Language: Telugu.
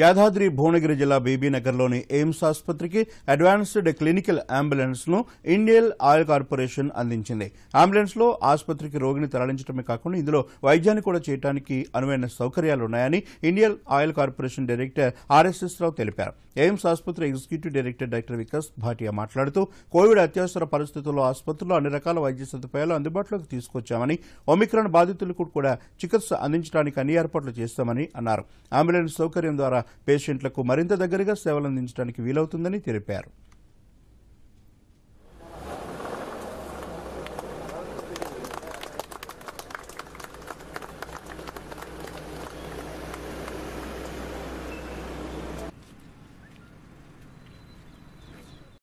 యాదాద్రి భువనగిరి జిల్లా బీబీనగర్లోని ఎయిమ్స్ ఆసుపత్రికి అడ్వాన్స్డ్ క్లినికల్ అంబులెన్స్ను ఇండియన్ ఆయిల్ కార్పొరేషన్ అందించింది లో ఆసుపత్రికి రోగిని తరలించడమే కాకుండా ఇందులో వైద్యాన్ని కూడా చేయడానికి అనువైన సౌకర్యాలు ఉన్నాయని Indian Oil Corporation director RSS Rao తెలిపారు ఎయిమ్స్ ఆసుపత్రి executive director doctor Vikas Bhatia మాట్లాడుతూ కోవిడ్ అత్యవసర పరిస్థితుల్లో ఆసుపత్రిలో అన్ని రకాల వైద్య సదుపాయాలు అందుబాటులోకి తీసుకొచ్చామని ఒమిక్రాన్ బాధితులకు కూడా చికిత్స అందించడానికి అన్ని ఏర్పాట్లు చేస్తామని అన్నారు అంబులెన్స్ సౌకర్యం ద్వారా పేషెంట్లకు మరింత దగ్గరగా సేవలందించడానికి వీలవుతుందని తెలిపారు